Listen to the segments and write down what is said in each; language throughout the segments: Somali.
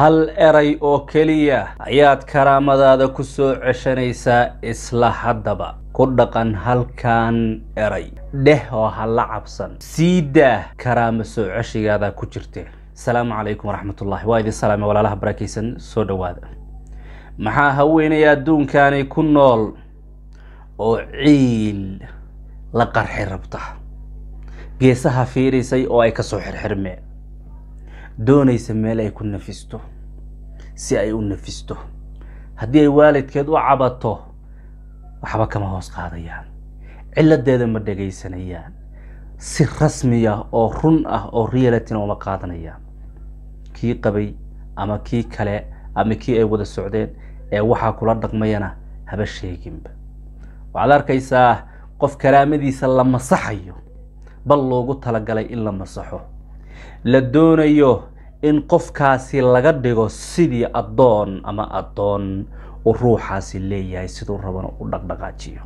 hal eray oo keliya ayaad karaamadaada ku soo ceshanaysaa isla haddaba ku dhaqan halkan eray dheh oo hala cabsan sii daah karaamo soo ceshigaada ku jirte asalaamu calaykum waraxmatullahi waa idin salaame walaalaha barakaysan soo dhowaada maxaa haweenay adduunkaani ku nool oo ciil la qarxi rabta geesaha fiirisay oo ay ka soo xirxirmeen doonaysa meel ay ku nafisto si ay u nafisto haddii ay waalidkeed u cabato waxba kama hoos qaadayaan ciladeeda ma dhegaysanayaan si rasmiya ah oo run ah oo realitina uma qaadanayaan kii qabay ama kii kale ama kii ay wada socdeen ee waxaa kula dhaqmayana haba sheeginba waxaad arkaysaa qof karaamadiisa la masaxayo bal loogu talagalay in la masaxo la doonayo in qofkaasi laga dhigo sidii addoon ama addoon uu ruuxaasi leeyahay siduu rabana u dhaqdhaqaajiyo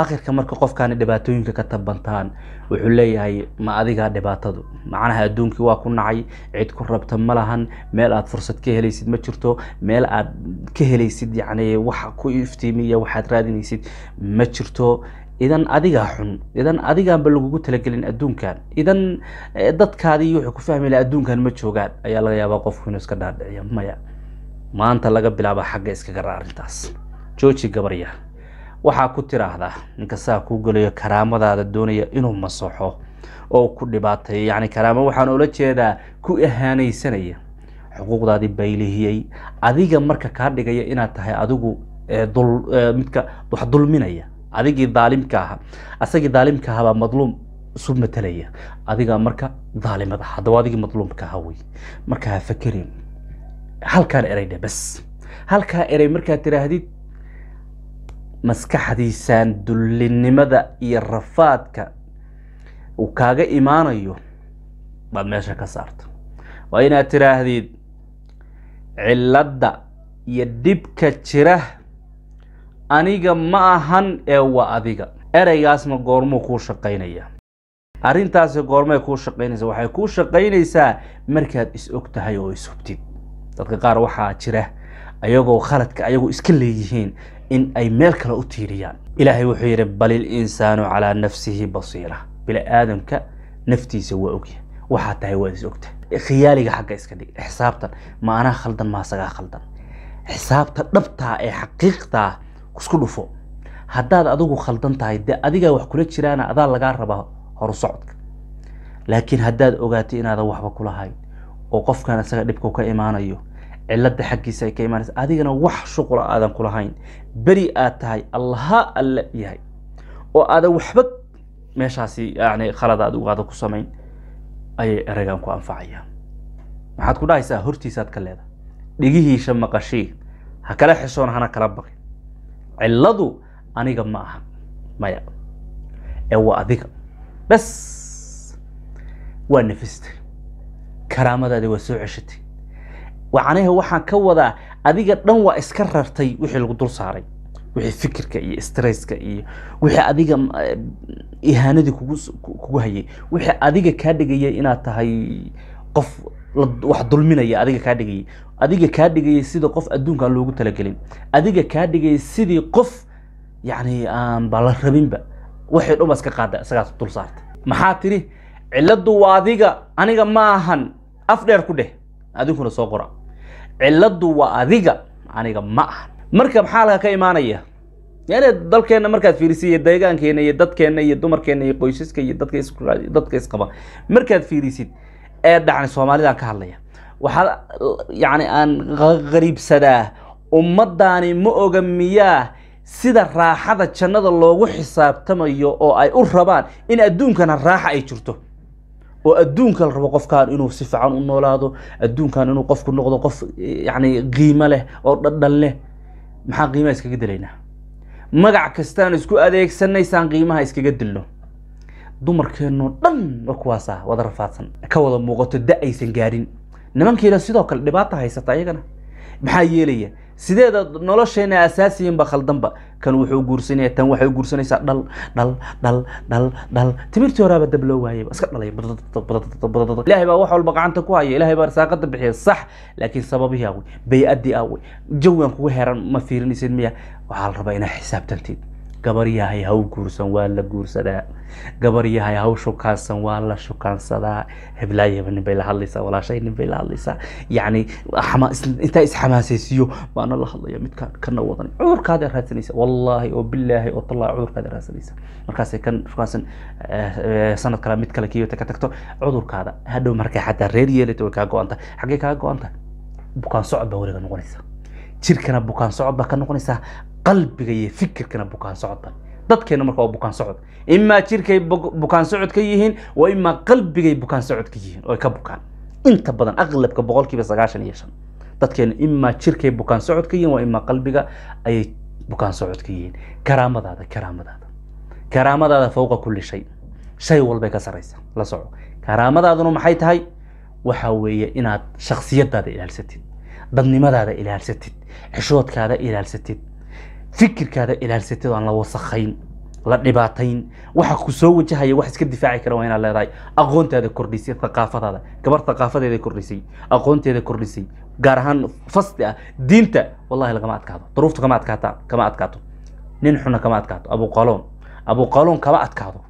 aakhirka marka qofkaani dhibaatooyinka ka tabantaan wuxuu leeyahay ma adigaa dhibaatadu macnaha adduunkii waa ku nacay cid ku rabta ma lahan meel aad fursad ka helaysid ma jirto meel aada ka helaysid yacni wax ku iftiimiya waxaad raadinaysid ma jirto idan adigaa xun idan adigaanba lagugu talagelin adduunkan idan eh, dadkaadii wuxuu ku fahmi adduunkan ma joogaan ayaa laga yaabaa qofku inuu iska dhaadhiciyo maya maanta laga bilaaba xagga iskagara arrintaas jooji gabarya waxaa ku tiraahdaa saa kuu gelayo karaamadaada doonaya inuu masaxo oo ku dhibaatay yacni karaamo waxaan ula jeedaa ku ahaanaysanaya xuquuqdaadii baylihiyey adiga marka kaa dhigaya inaad tahay adigu eh, dul eh, midka wax dulminaya adigii daalimka ahaa asagii daalimka ahaabaa madluum isu matelaya adigaa marka daalimad ah haddaba adigii madluumka ahaa wey marka ha fakerin halkaan eraydhe bas halkaa eray markaad tiraahdid maskaxdiisaan dullinimada iyo rafaadka uu kaaga imaanayo baad meesha ka saarta waa inaad tiraahdid ciladda iyo dhibka jira aniga ma ahan ee waa adiga ereygaasna goormuu kuu shaqaynaya arrintaasi goormay kuu shaqaynaysa waxay kuu shaqaynaysaa markaad is-og tahay oo is-hubtid dadka qaar waxaa jira ayagoo khaladka ayagoo iska leeyihiin in ay meel kale u tiiriyaan ilaahay wuxuu yidhi bal ilinsaanu calaa nafsihi basiira bini aadamka naftiisa waa ogyahay waxaad tahay waad is ogtahay khiyaaliga xagga iska dhig xisaabtan ma anaa khaldan maasagaa khaldan xisaabta dhabtaa ee xaqiiqtaa isku dhufo haddaad adigu khaldan tahay dee adigaa wax kula jiraana adaa lagaa rabaa horu socodka laakiin haddaad ogaato inaadan waxba kulahayn oo qofkan isaga dhibku ka imaanayo cilada xaggiisa ay ka imaanaysa adigana wax shuqula aadan kulahayn beri aad tahay allaha alla yahay oo aadan waxba meeshaasi yani khaladaad aadan ku samayn ayay eragaan ku anfacayaan maxaad ku dhahaysaa hortiisaad ka leedahay dhigihiisha maqashii ha kala xishoon hana kala baqin cilladu aniga ma aha maya ee waa adiga bas waa nafistay karaamadaadi waa soo ceshatay macnaha waxaan ka wadaa adiga dhan waa iska rartay wixii lagu dul saaray wixii fikirka iyo stresska iyo wixii adiga eh, ihaanadii kugu kugu hayay wixii adiga kaa dhigaya inaad tahay qof wax dulminaya adiga kaa dhigayay adiga kaa dhigayay sida qof adduunka aan loogu talagelin adiga kaa dhigayay sidii qof yacni aanba la rabinba waxay dhumas ka qaada isagaas dul saarta maxaa tidhi cilladdu waa adiga aniga ma ahan af dheer ku dheh adinkuna soo qora cilladdu waa adiga aniga ma ahan marka maxaa halka ka imaanaya yani dalkeenna markaad fiirisid iyo deegaankeena iyo dadkeenna iyo dumarkeenna iyo qoysaska iyo dadka dadka isqaba markaad fiirisid ee dhacni soomaalidaan ka hadlaya waxaa yacni aan qariibsadaa ummaddaani ma oga miyaa sida raaxada jannada loogu xisaabtamayo oo ay u rabaan in adduunkana raaxa ay jirto oo adduunka la rabo qofkan inuu si fiican u noolaado adduunkan inuu qofku noqdo qof yacni qiimo leh oo dhadhan leh maxaan qiimaha iskaga dilaynaa magac kastaan isku adeegsanaysaan qiimaha iskaga dilno dumarkeennoo dhan waa kuwaasa ah wada rafaadsan ka wada muuqato da aysan gaadhin nimankiina sidoo kale dhibaata haysata iyagana maxaa yeelaya sideeda nolosheena asaasiyinba khaldanba kan wuxuu guursanaya tan waxay guursanaysaa dhal dhal dhal dhal dhal timirtii horaaba dab loo waayayba iska dhalay ilahay baa wax walba gacanta ku haya ilaahay baa risaaqada bixiya sax laakiin sababihii awey bay-addii awey jawigan kugu heran ma fiirinaysid miya waxaa la rabaa inaad xisaabtanteed gabar yahay haw guursan waa la guursadaa gabar yahay haw shukaansan waa la shukaansadaa heblaayaba nin bay la hadlaysaa walaashay nin la hadlaysaa yacni intaa isxamaasaysiiyo baana la hadlaya midkaan kana wadan cudurkaada raadsanaysa wallaahi oo bilaahi oo tallaa cudurkaada raadsanaysa markaasay kan shukaansan eh, sanad kale mid kale kiyota ka tagto cudurkaada hadhow markay xataa reer yeelata way kaa go-anta xaggee kaa go-anta bukaan socod baa weliga noqonaysa jirkana bukaan socod baa ka noqonaysaa qalbiga iyo fikirkana bukaan socodba dadkeena marka waa bukaan socod imaa jirkay bukaan socod ka yihiin waa imaa qalbigay bukaan socod ka yihiin oo ka bukaan inta badan aqlabka boqolkiiba sagaashan iyo shan dadkeena imaa jirkay bukaan socod ka yihiin waa imaa qalbiga ayay bukaan socod ka yihiin karaamadaada karaamadaada karaamadaada fowqa kulli shay shay walbay ka saraysa la soco karaamadaaduna maxay tahay waxa weeye inaad shaksiyadaada ilaalsatid dadnimadaada ilaalsatid xishoodkaada ilaalsatid fikirkaada ilaalsatid aan la wasakhayn la dhibaatayn waxa ku soo wajahaya wax iska difaaci kara waa inaad leedahay aqoontaada kordhisay thaqaafadaada gabar thaqaafadeeda kordhisay aqoonteeda kordhisay gaar ahaan fasti ah diinta wallahi lagama adkaato duruuftu kama adkaata kama adkaato nin xuna kama adkaato abuqaloon abuqaloon kama adkaado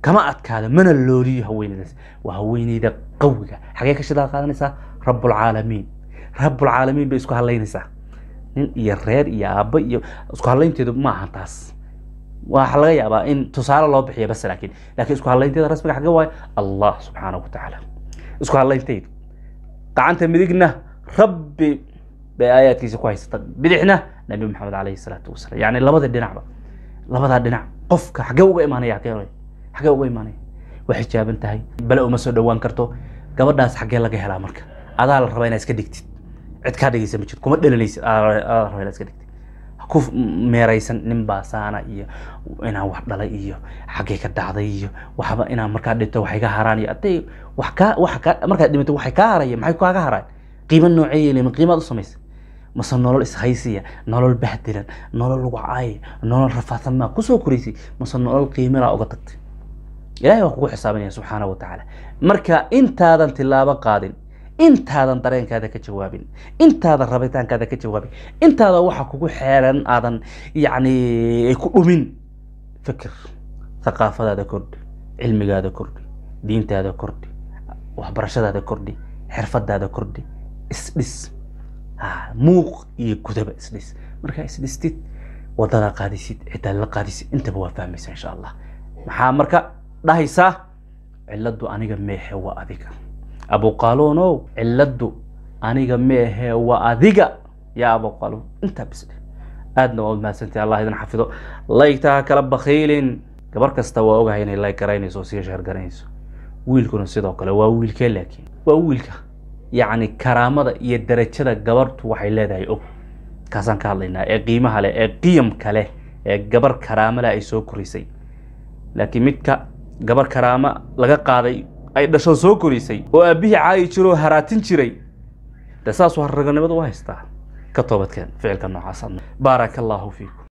kama adkaado mana looriyo haweeneydaas waa haweeneyda qawiga xagee ka shidaal qaadanaysaa rabbulcaalamiin rabbulcaalamiin bay isku hadlaynaysaa nin iyo reer iyo aabbo iyo isku hadlaynteedu maaha taas waxa laga yaabaa in tusaale loo bixiya bas laakiin laakiin isku hadlaynteeda rasmiga xagga waayo allah subxaanahu watacaala isku hadlaynteydu gacanta midigna rabbi bay aayaadkiisa ku haysata bidixna nabi maxamed calayhi salaatu wasalam yacni labada dhinacba labadaa dhinac qofka xaggee uga imaanaya xaggee uga imaanaya waa xijaaban tahay bale uma soo dhowaan karto gabadhaas xaggee laga helaa marka adaa la rabaa inaa iska dhigtid cid kaa dhegeysa ma jirto kuma dhalinaysid rabeel iska dhigtay ku meeraysan nin baa iyo inaan wax dhalay iyo xaggay ka dhacday iyo waxba inaan markaa dhinto waxay ka haraan iyo aday wax dhimato waxay kaa haraya maxay kaaga haraan qiimo noocee yeelay ma qiimaad u samaysa mase nolol ishaysiya nolol bahdilan nolol wacay nolol rafaadsan maa kusoo koraysay mase nolol qiimalaa uga tagtay ilaahay waa kugu xisaabinaya subxaana wa marka intaadan tilaabo qaadin intaadan dareenkaada ka jawaabin intaadan rabitaankaada ka jawaabin intaada waxa kugu xeeran aadan yacni ku dhumin fikir thaqaafadaada kordhi cilmigaada kordhi diintaada kordhi waxbarashadaada kordhi xirfadaada kordhi isdhis muuq iyo gudaba isdhis markaa isdhistid waddadaa qaadisid ciddaa la qaadisid intaba waa fahmaysaa insha allah maxaa marka dhahaysaa cilladdu aniga meexe waa adiga abuqaaluunow ciladu aniga meehee waa adiga yaa abuqaaluun intaa bisle aadna waa umahadsantay allah idin xafido laygta kala bakhiilin gabar kasta waa ogahay inay layg garaynayso oo sii sheer garanayso wiilkuna sidoo kale waa wiilkee laakiin waa wiilka yacni karaamada iyo darajada gabartu waxay leedahay og kaasaan ka hadlaynaa ee qiimaha leh ee qiyamka leh ee gabar karaamale ay soo korisay laakiin midka gabar karaama laga qaaday ay dhasho soo korisay oo aabbihii caayi jiroo haraatin jiray de saasuu harraganimadu u haystaa ka toobadkeen ficilka noocaasa ah. baaraka allaahu fiikum